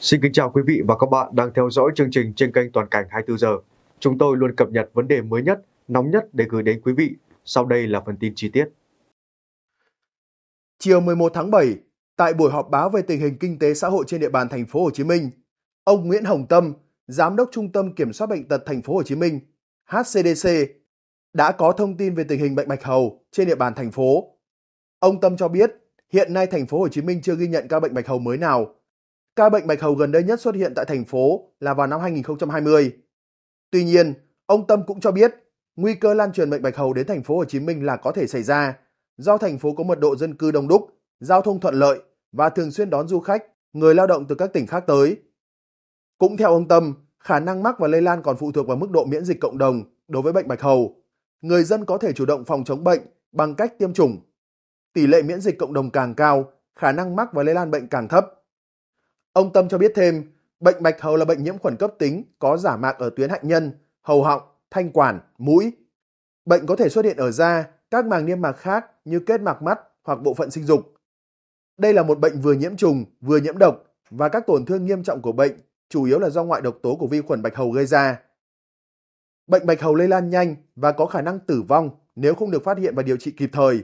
Xin kính chào quý vị và các bạn đang theo dõi chương trình trên kênh Toàn cảnh 24 giờ. Chúng tôi luôn cập nhật vấn đề mới nhất, nóng nhất để gửi đến quý vị. Sau đây là phần tin chi tiết. Chiều 11 tháng 7, tại buổi họp báo về tình hình kinh tế xã hội trên địa bàn thành phố Hồ Chí Minh, ông Nguyễn Hồng Tâm, giám đốc Trung tâm Kiểm soát bệnh tật thành phố Hồ Chí Minh, HCDC đã có thông tin về tình hình bệnh bạch hầu trên địa bàn thành phố. Ông Tâm cho biết, hiện nay thành phố Hồ Chí Minh chưa ghi nhận ca bệnh bạch hầu mới nào Ca bệnh bạch hầu gần đây nhất xuất hiện tại thành phố là vào năm 2020. Tuy nhiên, ông Tâm cũng cho biết nguy cơ lan truyền bệnh bạch hầu đến thành phố Hồ Chí Minh là có thể xảy ra do thành phố có mật độ dân cư đông đúc, giao thông thuận lợi và thường xuyên đón du khách, người lao động từ các tỉnh khác tới. Cũng theo ông Tâm, khả năng mắc và lây lan còn phụ thuộc vào mức độ miễn dịch cộng đồng đối với bệnh bạch hầu. Người dân có thể chủ động phòng chống bệnh bằng cách tiêm chủng. Tỷ lệ miễn dịch cộng đồng càng cao, khả năng mắc và lây lan bệnh càng thấp. Ông Tâm cho biết thêm, bệnh bạch hầu là bệnh nhiễm khuẩn cấp tính có giả mạc ở tuyến hạnh nhân, hầu họng, thanh quản, mũi. Bệnh có thể xuất hiện ở da, các màng niêm mạc khác như kết mạc mắt hoặc bộ phận sinh dục. Đây là một bệnh vừa nhiễm trùng, vừa nhiễm độc và các tổn thương nghiêm trọng của bệnh chủ yếu là do ngoại độc tố của vi khuẩn bạch hầu gây ra. Bệnh bạch hầu lây lan nhanh và có khả năng tử vong nếu không được phát hiện và điều trị kịp thời.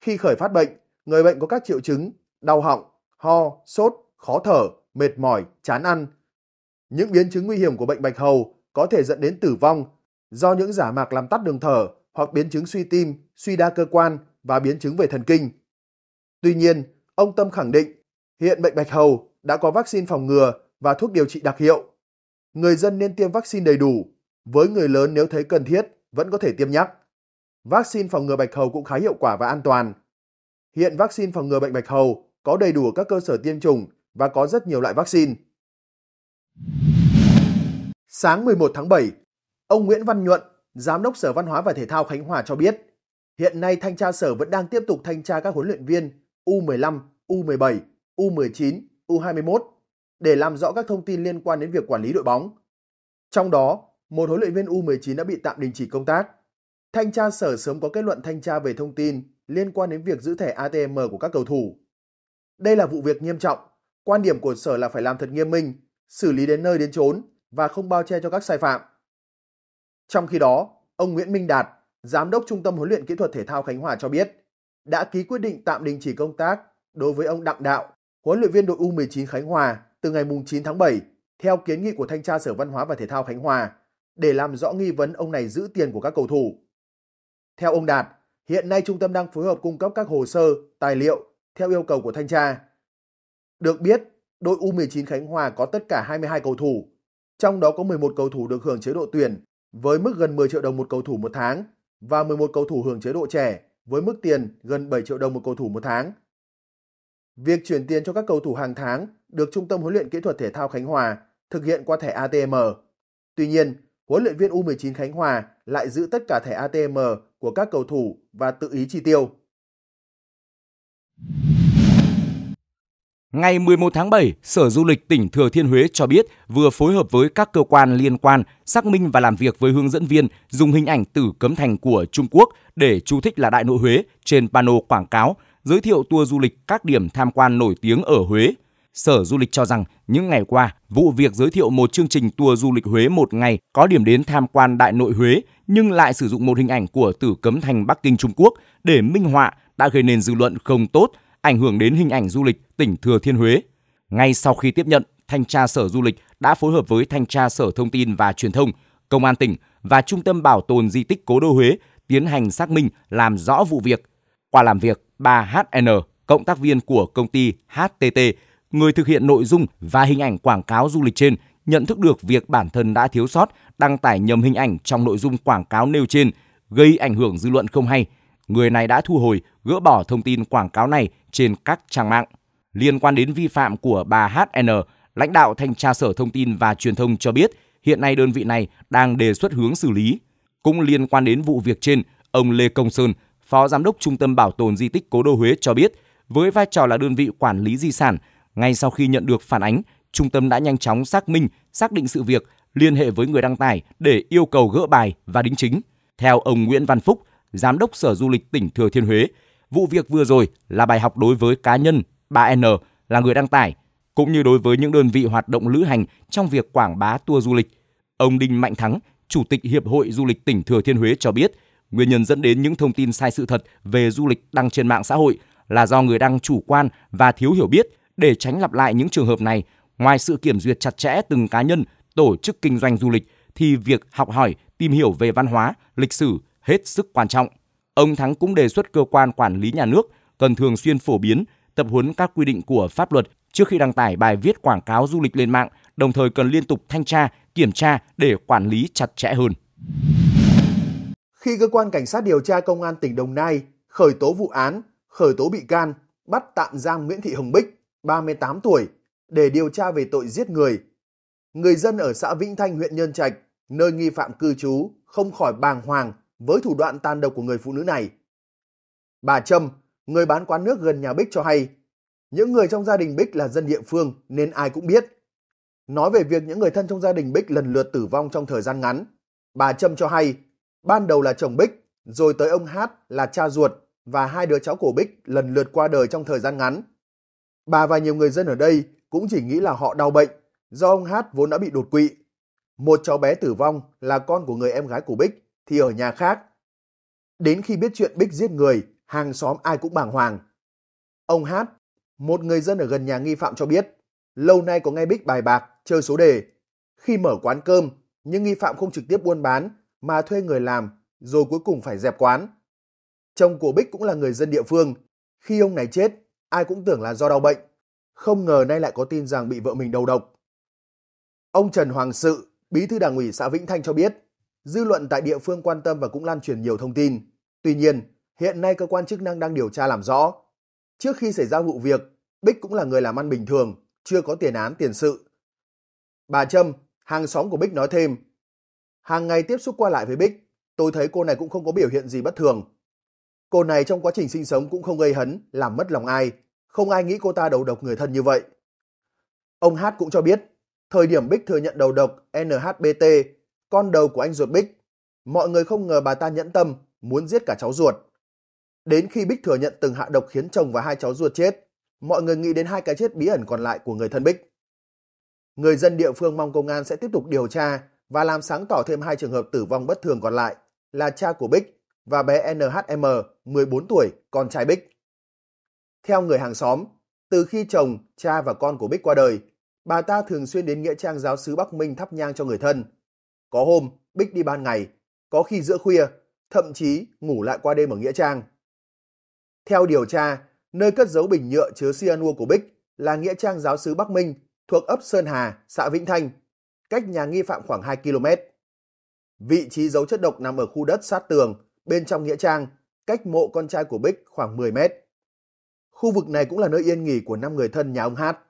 Khi khởi phát bệnh, người bệnh có các triệu chứng đau họng, ho, sốt, khó thở, mệt mỏi, chán ăn. Những biến chứng nguy hiểm của bệnh bạch hầu có thể dẫn đến tử vong do những giả mạc làm tắt đường thở hoặc biến chứng suy tim, suy đa cơ quan và biến chứng về thần kinh. Tuy nhiên, ông Tâm khẳng định hiện bệnh bạch hầu đã có vaccine phòng ngừa và thuốc điều trị đặc hiệu. Người dân nên tiêm vaccine đầy đủ, với người lớn nếu thấy cần thiết vẫn có thể tiêm nhắc. Vaccine phòng ngừa bạch hầu cũng khá hiệu quả và an toàn. Hiện vaccine phòng ngừa bệnh bạch hầu có đầy đủ các cơ sở tiêm chủng và có rất nhiều loại vaccine. Sáng 11 tháng 7, ông Nguyễn Văn Nhuận, Giám đốc Sở Văn hóa và Thể thao Khánh Hòa cho biết, hiện nay thanh tra sở vẫn đang tiếp tục thanh tra các huấn luyện viên U15, U17, U19, U21 để làm rõ các thông tin liên quan đến việc quản lý đội bóng. Trong đó, một huấn luyện viên U19 đã bị tạm đình chỉ công tác. Thanh tra sở sớm có kết luận thanh tra về thông tin liên quan đến việc giữ thẻ ATM của các cầu thủ. Đây là vụ việc nghiêm trọng Quan điểm của sở là phải làm thật nghiêm minh, xử lý đến nơi đến chốn và không bao che cho các sai phạm. Trong khi đó, ông Nguyễn Minh Đạt, Giám đốc Trung tâm Huấn luyện Kỹ thuật Thể thao Khánh Hòa cho biết, đã ký quyết định tạm đình chỉ công tác đối với ông Đặng Đạo, huấn luyện viên đội U19 Khánh Hòa từ ngày 9 tháng 7, theo kiến nghị của Thanh tra Sở Văn hóa và Thể thao Khánh Hòa, để làm rõ nghi vấn ông này giữ tiền của các cầu thủ. Theo ông Đạt, hiện nay trung tâm đang phối hợp cung cấp các hồ sơ, tài liệu theo yêu cầu của thanh tra được biết, đội U19 Khánh Hòa có tất cả 22 cầu thủ, trong đó có 11 cầu thủ được hưởng chế độ tuyển với mức gần 10 triệu đồng một cầu thủ một tháng và 11 cầu thủ hưởng chế độ trẻ với mức tiền gần 7 triệu đồng một cầu thủ một tháng. Việc chuyển tiền cho các cầu thủ hàng tháng được Trung tâm huấn luyện kỹ thuật thể thao Khánh Hòa thực hiện qua thẻ ATM. Tuy nhiên, huấn luyện viên U19 Khánh Hòa lại giữ tất cả thẻ ATM của các cầu thủ và tự ý chi tiêu. Ngày 11 tháng 7, Sở Du lịch tỉnh Thừa Thiên Huế cho biết vừa phối hợp với các cơ quan liên quan xác minh và làm việc với hướng dẫn viên dùng hình ảnh tử cấm thành của Trung Quốc để chú thích là Đại Nội Huế trên pano quảng cáo, giới thiệu tour du lịch các điểm tham quan nổi tiếng ở Huế. Sở Du lịch cho rằng những ngày qua, vụ việc giới thiệu một chương trình tour du lịch Huế một ngày có điểm đến tham quan Đại Nội Huế nhưng lại sử dụng một hình ảnh của tử cấm thành Bắc Kinh Trung Quốc để minh họa đã gây nên dư luận không tốt – ảnh hưởng đến hình ảnh du lịch tỉnh Thừa Thiên Huế. Ngay sau khi tiếp nhận, Thanh tra Sở Du lịch đã phối hợp với Thanh tra Sở Thông tin và Truyền thông, Công an tỉnh và Trung tâm Bảo tồn Di tích Cố đô Huế tiến hành xác minh làm rõ vụ việc. Qua làm việc, bà HN, cộng tác viên của công ty HTT, người thực hiện nội dung và hình ảnh quảng cáo du lịch trên nhận thức được việc bản thân đã thiếu sót đăng tải nhầm hình ảnh trong nội dung quảng cáo nêu trên, gây ảnh hưởng dư luận không hay – người này đã thu hồi, gỡ bỏ thông tin quảng cáo này trên các trang mạng. Liên quan đến vi phạm của bà HN, lãnh đạo Thanh tra Sở Thông tin và Truyền thông cho biết hiện nay đơn vị này đang đề xuất hướng xử lý. Cũng liên quan đến vụ việc trên, ông Lê Công Sơn, Phó Giám đốc Trung tâm Bảo tồn Di tích Cố đô Huế cho biết, với vai trò là đơn vị quản lý di sản, ngay sau khi nhận được phản ánh, trung tâm đã nhanh chóng xác minh, xác định sự việc, liên hệ với người đăng tải để yêu cầu gỡ bài và đính chính. Theo ông Nguyễn Văn Phúc, Giám đốc Sở Du lịch tỉnh Thừa Thiên Huế. Vụ việc vừa rồi là bài học đối với cá nhân bà N là người đăng tải, cũng như đối với những đơn vị hoạt động lữ hành trong việc quảng bá tour du lịch. Ông Đinh Mạnh Thắng, Chủ tịch Hiệp hội Du lịch tỉnh Thừa Thiên Huế cho biết, nguyên nhân dẫn đến những thông tin sai sự thật về du lịch đăng trên mạng xã hội là do người đăng chủ quan và thiếu hiểu biết. Để tránh lặp lại những trường hợp này, ngoài sự kiểm duyệt chặt chẽ từng cá nhân, tổ chức kinh doanh du lịch, thì việc học hỏi, tìm hiểu về văn hóa, lịch sử, hết sức quan trọng. Ông Thắng cũng đề xuất cơ quan quản lý nhà nước cần thường xuyên phổ biến, tập huấn các quy định của pháp luật trước khi đăng tải bài viết quảng cáo du lịch lên mạng, đồng thời cần liên tục thanh tra, kiểm tra để quản lý chặt chẽ hơn. Khi cơ quan cảnh sát điều tra công an tỉnh Đồng Nai khởi tố vụ án, khởi tố bị can, bắt tạm giam Nguyễn Thị Hồng Bích, 38 tuổi, để điều tra về tội giết người. Người dân ở xã Vĩnh Thanh, huyện Nhân Trạch, nơi nghi phạm cư trú, không khỏi bàng hoàng với thủ đoạn tàn độc của người phụ nữ này. Bà Trâm, người bán quán nước gần nhà Bích cho hay, những người trong gia đình Bích là dân địa phương nên ai cũng biết. Nói về việc những người thân trong gia đình Bích lần lượt tử vong trong thời gian ngắn, bà Trâm cho hay, ban đầu là chồng Bích, rồi tới ông Hát là cha ruột và hai đứa cháu của Bích lần lượt qua đời trong thời gian ngắn. Bà và nhiều người dân ở đây cũng chỉ nghĩ là họ đau bệnh do ông Hát vốn đã bị đột quỵ. Một cháu bé tử vong là con của người em gái của Bích thì ở nhà khác. Đến khi biết chuyện Bích giết người, hàng xóm ai cũng bàng hoàng. Ông Hát, một người dân ở gần nhà nghi phạm cho biết, lâu nay có nghe Bích bài bạc, chơi số đề. Khi mở quán cơm, nhưng nghi phạm không trực tiếp buôn bán mà thuê người làm rồi cuối cùng phải dẹp quán. Chồng của Bích cũng là người dân địa phương. Khi ông này chết, ai cũng tưởng là do đau bệnh. Không ngờ nay lại có tin rằng bị vợ mình đầu độc. Ông Trần Hoàng Sự, bí thư đảng ủy xã Vĩnh Thanh cho biết, dư luận tại địa phương quan tâm và cũng lan truyền nhiều thông tin. Tuy nhiên, hiện nay cơ quan chức năng đang điều tra làm rõ. Trước khi xảy ra vụ việc, Bích cũng là người làm ăn bình thường, chưa có tiền án tiền sự. Bà Trâm, hàng xóm của Bích nói thêm, hàng ngày tiếp xúc qua lại với Bích, tôi thấy cô này cũng không có biểu hiện gì bất thường. Cô này trong quá trình sinh sống cũng không gây hấn, làm mất lòng ai, không ai nghĩ cô ta đầu độc người thân như vậy. Ông Hát cũng cho biết, thời điểm Bích thừa nhận đầu độc NHBT con đầu của anh ruột Bích. Mọi người không ngờ bà ta nhẫn tâm, muốn giết cả cháu ruột. Đến khi Bích thừa nhận từng hạ độc khiến chồng và hai cháu ruột chết, mọi người nghĩ đến hai cái chết bí ẩn còn lại của người thân Bích. Người dân địa phương mong công an sẽ tiếp tục điều tra và làm sáng tỏ thêm hai trường hợp tử vong bất thường còn lại là cha của Bích và bé NHM 14 tuổi, con trai Bích. Theo người hàng xóm, từ khi chồng, cha và con của Bích qua đời, bà ta thường xuyên đến Nghĩa Trang Giáo sứ Bắc Minh thắp nhang cho người thân – có hôm Bích đi ban ngày, có khi giữa khuya, thậm chí ngủ lại qua đêm ở Nghĩa Trang. Theo điều tra, nơi cất giấu bình nhựa chứa cyanua của Bích là Nghĩa Trang Giáo sứ Bắc Minh thuộc ấp Sơn Hà, xã Vĩnh Thanh, cách nhà nghi phạm khoảng 2 km. Vị trí giấu chất độc nằm ở khu đất sát tường, bên trong Nghĩa Trang, cách mộ con trai của Bích khoảng 10 mét. Khu vực này cũng là nơi yên nghỉ của năm người thân nhà ông Hát.